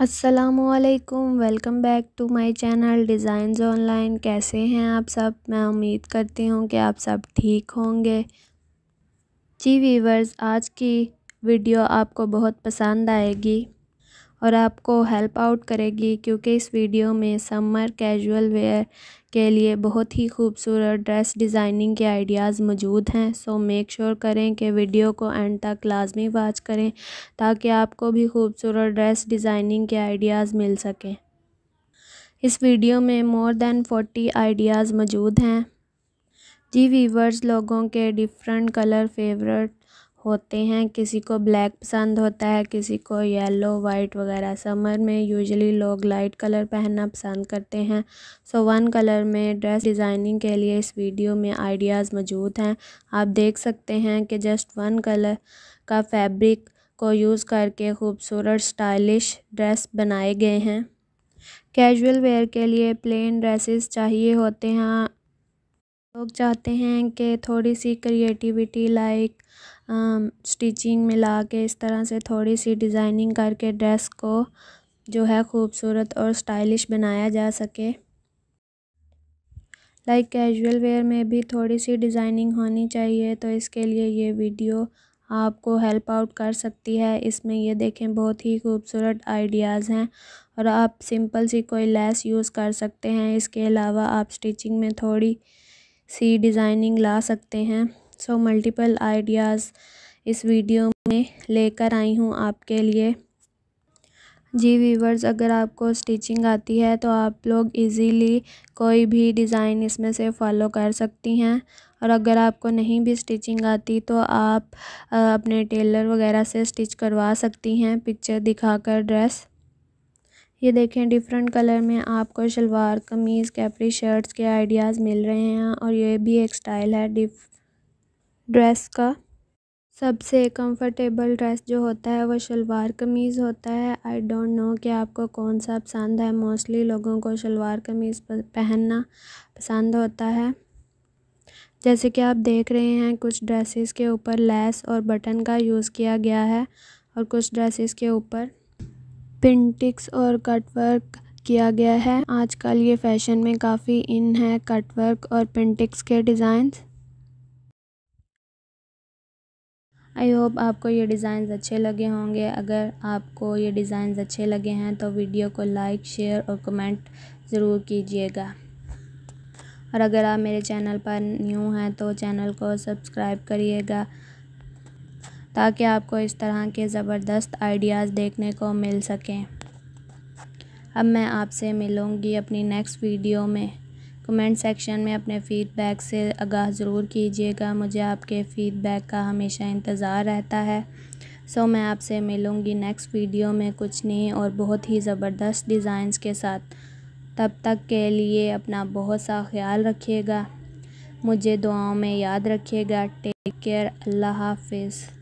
असलकम welcome back to my channel design online कैसे हैं आप सब मैं उम्मीद करती हूँ कि आप सब ठीक होंगे जी वीवर्स आज की वीडियो आपको बहुत पसंद आएगी और आपको हेल्प आउट करेगी क्योंकि इस वीडियो में समर कैजुअल वेयर के लिए बहुत ही खूबसूरत ड्रेस डिज़ाइनिंग के आइडियाज़ मौजूद हैं सो मेक श्योर करें कि वीडियो को एंड तक लाजमी वाच करें ताकि आपको भी खूबसूरत ड्रेस डिज़ाइनिंग के आइडियाज़ मिल सकें इस वीडियो में मोर देन फोर्टी आइडियाज़ मौजूद हैं जी वीवर्स लोगों के डिफरेंट कलर फेवरेट होते हैं किसी को ब्लैक पसंद होता है किसी को येलो वाइट वगैरह समर में यूजुअली लोग लाइट कलर पहनना पसंद करते हैं सो वन कलर में ड्रेस डिज़ाइनिंग के लिए इस वीडियो में आइडियाज़ मौजूद हैं आप देख सकते हैं कि जस्ट वन कलर का फैब्रिक को यूज़ करके खूबसूरत स्टाइलिश ड्रेस बनाए गए हैं कैजुअल वेयर के लिए प्लेन ड्रेसेस चाहिए होते हैं लोग चाहते हैं कि थोड़ी सी क्रिएटिविटी लाइक स्टिचिंग मिला के इस तरह से थोड़ी सी डिज़ाइनिंग करके ड्रेस को जो है खूबसूरत और स्टाइलिश बनाया जा सके लाइक कैजुअल वेयर में भी थोड़ी सी डिज़ाइनिंग होनी चाहिए तो इसके लिए ये वीडियो आपको हेल्प आउट कर सकती है इसमें ये देखें बहुत ही खूबसूरत आइडियाज़ हैं और आप सिंपल सी कोई लेस यूज़ कर सकते हैं इसके अलावा आप स्टिचिंग में थोड़ी सी डिज़ाइनिंग ला सकते हैं सो मल्टीपल आइडियाज़ इस वीडियो में लेकर आई हूँ आपके लिए जी वीवर्स अगर आपको स्टिचिंग आती है तो आप लोग इजीली कोई भी डिज़ाइन इसमें से फॉलो कर सकती हैं और अगर आपको नहीं भी स्टिचिंग आती तो आप अपने टेलर वगैरह से स्टिच करवा सकती हैं पिक्चर दिखाकर ड्रेस ये देखें डिफरेंट कलर में आपको शलवार कमीज़ कैपरी शर्ट्स के आइडियाज़ मिल रहे हैं और ये भी एक स्टाइल है डिफ ड्रेस का सबसे कंफर्टेबल ड्रेस जो होता है वो शलवार कमीज़ होता है आई डोंट नो कि आपको कौन सा पसंद है मोस्टली लोगों को शलवार कमीज़ पहनना पसंद होता है जैसे कि आप देख रहे हैं कुछ ड्रेसेस के ऊपर लैस और बटन का यूज़ किया गया है और कुछ ड्रेसेस के ऊपर पिंटिक्स और कटवर्क किया गया है आजकल ये फैशन में काफ़ी इन है कटवर्क और पिंटिक्स के डिज़ाइंस आई होप आपको ये डिज़ाइंस अच्छे लगे होंगे अगर आपको ये डिज़ाइंस अच्छे लगे हैं तो वीडियो को लाइक शेयर और कमेंट ज़रूर कीजिएगा और अगर आप मेरे चैनल पर न्यू हैं तो चैनल को सब्सक्राइब करिएगा ताकि आपको इस तरह के ज़बरदस्त आइडियाज़ देखने को मिल सकें अब मैं आपसे मिलूँगी अपनी नेक्स्ट वीडियो में कमेंट सेक्शन में अपने फ़ीडबैक से आगाह ज़रूर कीजिएगा मुझे आपके फ़ीडबैक का हमेशा इंतज़ार रहता है सो मैं आपसे मिलूँगी नेक्स्ट वीडियो में कुछ नई और बहुत ही ज़बरदस्त डिज़ाइंस के साथ तब तक के लिए अपना बहुत सा ख्याल रखिएगा मुझे दुआओं में याद रखिएगा टेक केयर अल्लाह हाफिज़